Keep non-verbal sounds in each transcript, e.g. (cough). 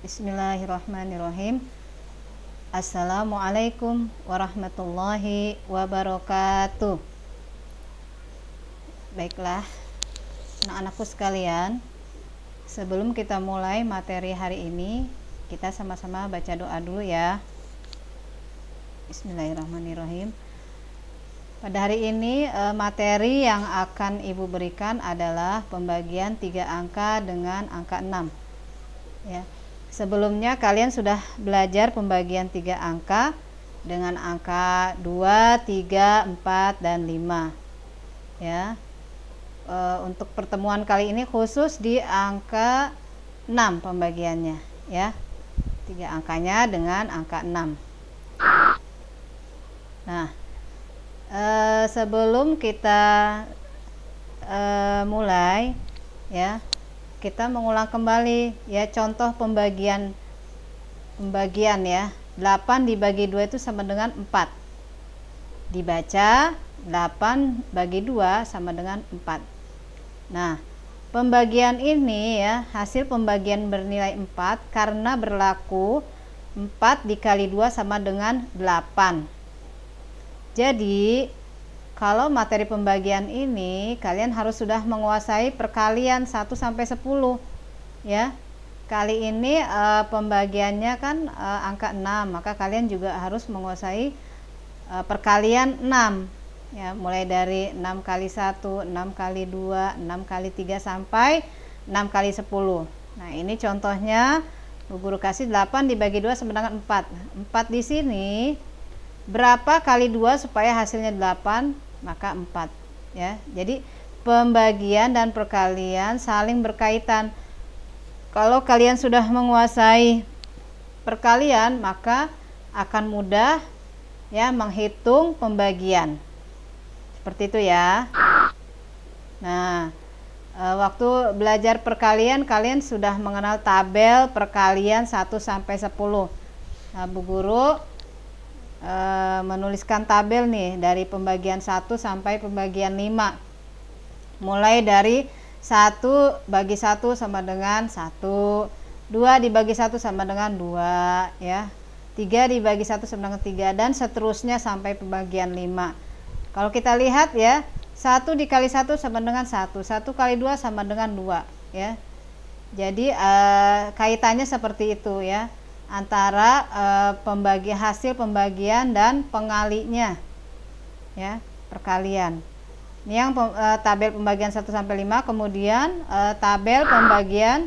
Bismillahirrahmanirrahim. Assalamualaikum warahmatullahi wabarakatuh. Baiklah, anak-anakku sekalian, sebelum kita mulai materi hari ini, kita sama-sama baca doa dulu ya. Bismillahirrahmanirrahim. Pada hari ini eh, materi yang akan Ibu berikan adalah pembagian tiga angka dengan angka 6. Ya. Sebelumnya kalian sudah belajar pembagian tiga angka dengan angka 2, 3, 4, dan 5. Ya. E, untuk pertemuan kali ini khusus di angka 6 pembagiannya, ya. Tiga angkanya dengan angka 6. Nah, e, sebelum kita e, mulai ya kita mengulang kembali ya contoh pembagian pembagian ya 8 dibagi 2 itu sama dengan 4 dibaca 8 bagi 2 sama dengan 4 nah pembagian ini ya hasil pembagian bernilai 4 karena berlaku 4 dikali 2 sama dengan 8 jadi kalau materi pembagian ini kalian harus sudah menguasai perkalian 1 sampai 10 ya. Kali ini e, pembagiannya kan e, angka 6, maka kalian juga harus menguasai e, perkalian 6 ya, mulai dari 6 kali 1, 6 kali 2, 6 kali 3 sampai 6 kali 10. Nah, ini contohnya Bu guru kasih 8 dibagi 2 sama dengan 4. 4 di sini berapa kali 2 supaya hasilnya 8? maka 4 ya. Jadi pembagian dan perkalian saling berkaitan. Kalau kalian sudah menguasai perkalian, maka akan mudah ya menghitung pembagian. Seperti itu ya. Nah, e, waktu belajar perkalian kalian sudah mengenal tabel perkalian 1 sampai 10. Nah, Bu Guru e, menuliskan tabel nih dari pembagian 1 sampai pembagian 5 mulai dari 1 bagi 1 sama dengan 1 2 dibagi 1 sama dengan 2 ya 3 dibagi 1 sama dengan 3 dan seterusnya sampai pembagian 5 kalau kita lihat ya 1 dikali 1 sama dengan 1 1 kali 2 sama dengan 2 ya jadi e, kaitannya seperti itu ya antara e, pembagi hasil pembagian dan pengalinya ya perkalian ini yang pem, e, tabel pembagian 1 sampai 5 kemudian e, tabel pembagian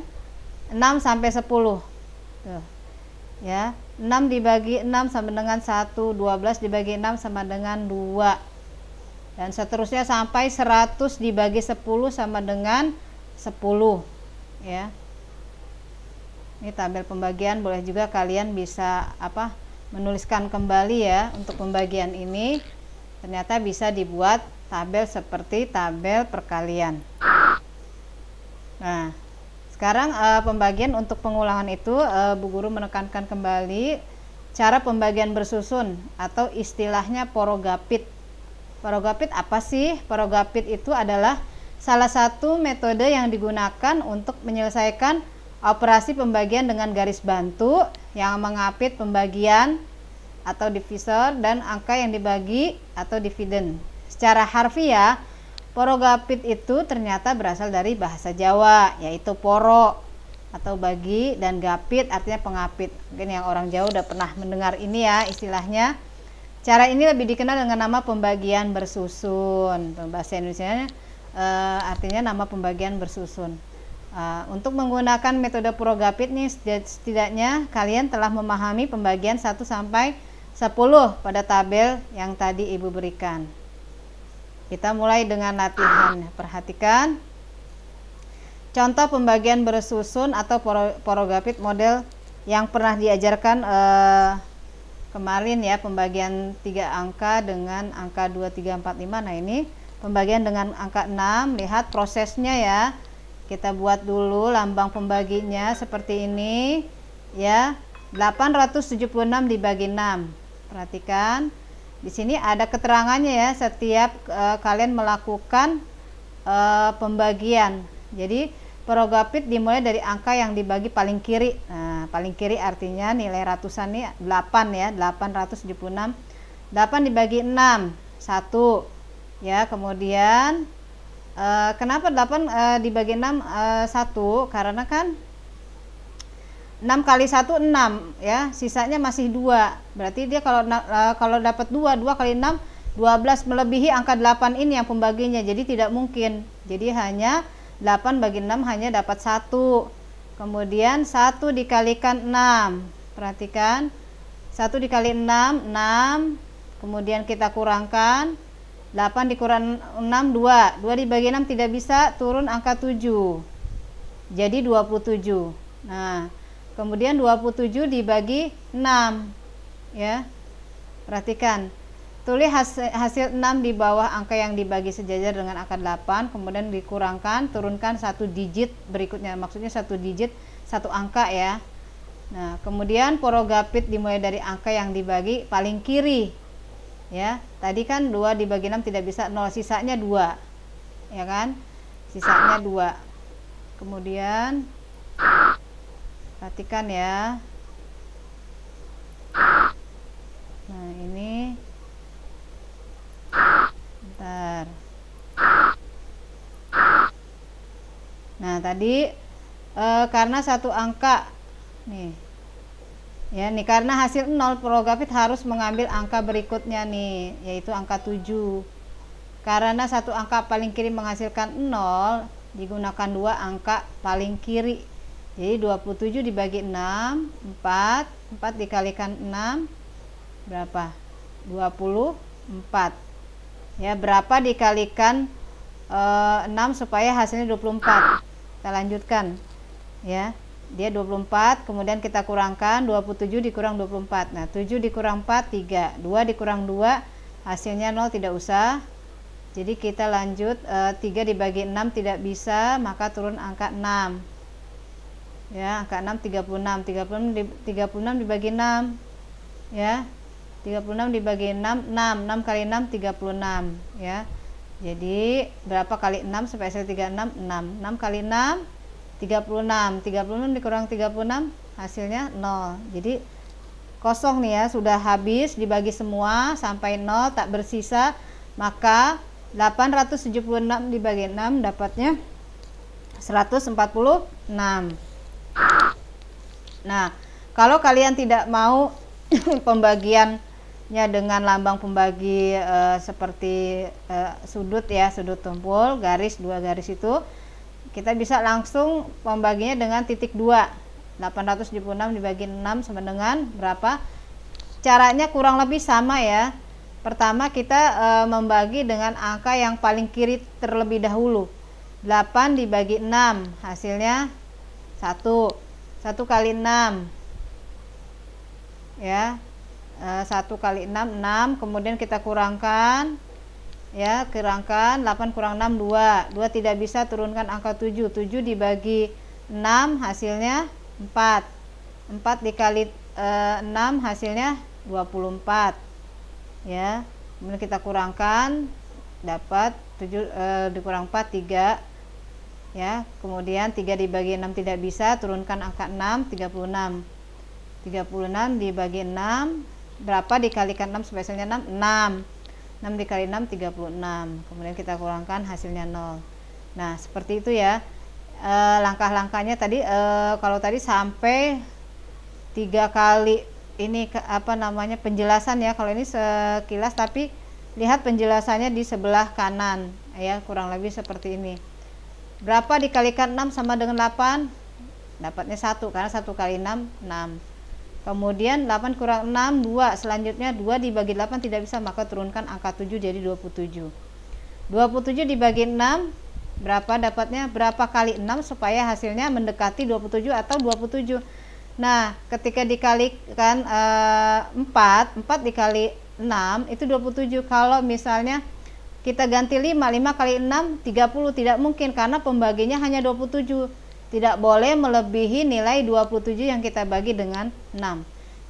6 sampai 10 Tuh. ya 6 dibagi 6 sama dengan 1 12 dibagi 6 sama dengan 2 dan seterusnya sampai 100 dibagi 10 sama dengan 10 ya ini tabel pembagian boleh juga kalian bisa apa menuliskan kembali ya untuk pembagian ini ternyata bisa dibuat tabel seperti tabel perkalian nah sekarang e, pembagian untuk pengulangan itu e, Bu Guru menekankan kembali cara pembagian bersusun atau istilahnya porogapit porogapit apa sih? porogapit itu adalah salah satu metode yang digunakan untuk menyelesaikan operasi pembagian dengan garis bantu yang mengapit pembagian atau divisor dan angka yang dibagi atau dividen. Secara harfiah, porogapit itu ternyata berasal dari bahasa Jawa, yaitu poro atau bagi dan gapit artinya pengapit. Mungkin yang orang Jawa udah pernah mendengar ini ya istilahnya. Cara ini lebih dikenal dengan nama pembagian bersusun. Bahasa Indonesia e, eh, artinya nama pembagian bersusun. Eh, untuk menggunakan metode Purogapit nih setidaknya kalian telah memahami pembagian 1 sampai 10 pada tabel yang tadi Ibu berikan. Kita mulai dengan latihan. Perhatikan contoh pembagian bersusun atau porogapit model yang pernah diajarkan eh, kemarin ya pembagian 3 angka dengan angka 2 3 4 5. Nah, ini pembagian dengan angka 6. Lihat prosesnya ya kita buat dulu lambang pembaginya seperti ini ya 876 dibagi 6 perhatikan di sini ada keterangannya ya setiap e, kalian melakukan e, pembagian jadi perogapit dimulai dari angka yang dibagi paling kiri nah paling kiri artinya nilai ratusan nih 8 ya 876 8 dibagi 6 1 ya kemudian Eh, kenapa 8 uh, eh, dibagi 6 uh, 1 karena kan 6 kali 1 6 ya sisanya masih 2 berarti dia kalau uh, kalau dapat 2 2 kali 6 12 melebihi angka 8 ini yang pembaginya jadi tidak mungkin jadi hanya 8 bagi 6 hanya dapat 1 kemudian 1 dikalikan 6 perhatikan 1 dikali 6 6 kemudian kita kurangkan 8 dikurang 6 2 2 dibagi 6 tidak bisa turun angka 7 jadi 27 nah kemudian 27 dibagi 6 ya perhatikan tulis hasil, hasil 6 di bawah angka yang dibagi sejajar dengan angka 8 kemudian dikurangkan turunkan satu digit berikutnya maksudnya satu digit satu angka ya Nah, kemudian porogapit dimulai dari angka yang dibagi paling kiri ya tadi kan dua dibagi 6 tidak bisa nol sisanya dua, ya kan sisanya dua. kemudian perhatikan ya nah ini bentar nah tadi e, karena satu angka nih Ya, nih karena hasil 0 Progapit harus mengambil angka berikutnya nih, yaitu angka 7. Karena satu angka paling kiri menghasilkan 0, digunakan dua angka paling kiri. Jadi 27 dibagi 6, 4, 4 dikalikan 6 berapa? 24. Ya, berapa dikalikan e, eh, 6 supaya hasilnya 24. Kita lanjutkan. Ya dia 24 kemudian kita kurangkan 27 dikurang 24 nah 7 dikurang 4 3 2 dikurang 2 hasilnya 0 tidak usah jadi kita lanjut e, eh, 3 dibagi 6 tidak bisa maka turun angka 6 ya angka 6 36 36, di, 36 dibagi 6 ya 36 dibagi 6 6 6 kali 6 36 ya jadi berapa kali 6 sampai hasil 36 6 6 kali 6 36 36 dikurang 36 hasilnya 0 jadi kosong nih ya sudah habis dibagi semua sampai 0 tak bersisa maka 876 dibagi 6 dapatnya 146 nah kalau kalian tidak mau (coughs) pembagiannya dengan lambang pembagi e, seperti e, sudut ya sudut tumpul garis dua garis itu kita bisa langsung membaginya dengan titik 2 876 dibagi 6 sama dengan berapa caranya kurang lebih sama ya pertama kita e, membagi dengan angka yang paling kiri terlebih dahulu 8 dibagi 6 hasilnya 1 1 kali 6 ya e, eh, 1 kali 6 6 kemudian kita kurangkan ya kurangkan 8 kurang 6 2 2 tidak bisa turunkan angka 7 7 dibagi 6 hasilnya 4 4 dikali e, eh, 6 hasilnya 24 ya kemudian kita kurangkan dapat 7 e, eh, dikurang 4 3 ya kemudian 3 dibagi 6 tidak bisa turunkan angka 6 36 36 dibagi 6 berapa dikalikan 6 sebesarnya 6 6 6 dikali 6 36 kemudian kita kurangkan hasilnya 0 nah seperti itu ya e, langkah-langkahnya tadi e, kalau tadi sampai tiga kali ini ke, apa namanya penjelasan ya kalau ini sekilas tapi lihat penjelasannya di sebelah kanan ya kurang lebih seperti ini berapa dikalikan 6 sama dengan 8 dapatnya 1 karena 1 kali 6 6 Kemudian 8 kurang 6, 2. Selanjutnya 2 dibagi 8 tidak bisa, maka turunkan angka 7 jadi 27. 27 dibagi 6, berapa dapatnya? Berapa kali 6 supaya hasilnya mendekati 27 atau 27. Nah, ketika dikalikan e, 4, 4 dikali 6 itu 27. Kalau misalnya kita ganti 5, 5 kali 6, 30. Tidak mungkin karena pembaginya hanya 27 tidak boleh melebihi nilai 27 yang kita bagi dengan 6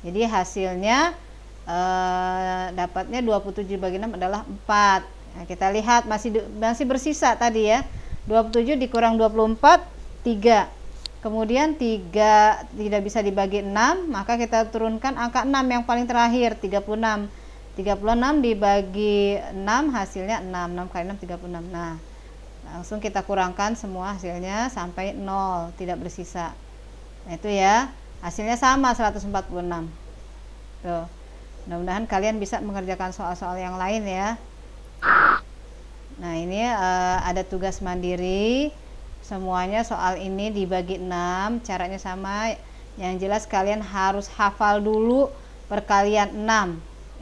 jadi hasilnya eh, dapatnya 27 bagi 6 adalah 4 nah, kita lihat masih masih bersisa tadi ya 27 dikurang 24 3 kemudian 3 tidak bisa dibagi 6 maka kita turunkan angka 6 yang paling terakhir 36 36 dibagi 6 hasilnya 6 6 kali 6 36 nah langsung kita kurangkan semua hasilnya sampai 0 tidak bersisa nah itu ya hasilnya sama 146 tuh mudah-mudahan kalian bisa mengerjakan soal-soal yang lain ya nah ini uh, ada tugas mandiri semuanya soal ini dibagi 6 caranya sama yang jelas kalian harus hafal dulu perkalian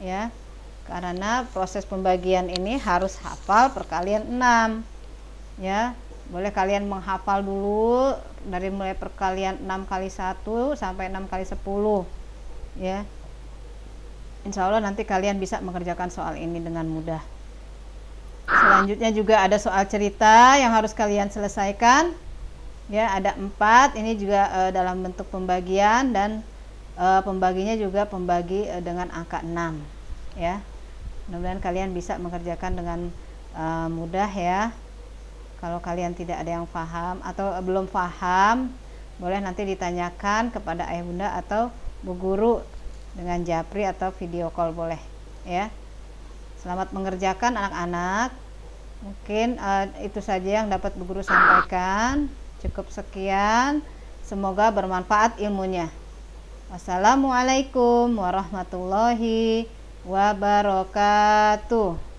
6 ya karena proses pembagian ini harus hafal perkalian 6 ya boleh kalian menghafal dulu dari mulai perkalian 6 kali 1 sampai 6 kali 10 ya Insya Allah nanti kalian bisa mengerjakan soal ini dengan mudah selanjutnya juga ada soal cerita yang harus kalian selesaikan ya ada empat ini juga e, dalam bentuk pembagian dan e, pembaginya juga pembagi e, dengan angka 6 ya kemudian kalian bisa mengerjakan dengan e, mudah ya kalau kalian tidak ada yang paham atau belum paham, boleh nanti ditanyakan kepada ayah bunda atau bu guru dengan japri atau video call boleh ya. Selamat mengerjakan anak-anak. Mungkin uh, itu saja yang dapat bu guru sampaikan. Cukup sekian. Semoga bermanfaat ilmunya. Wassalamualaikum warahmatullahi wabarakatuh.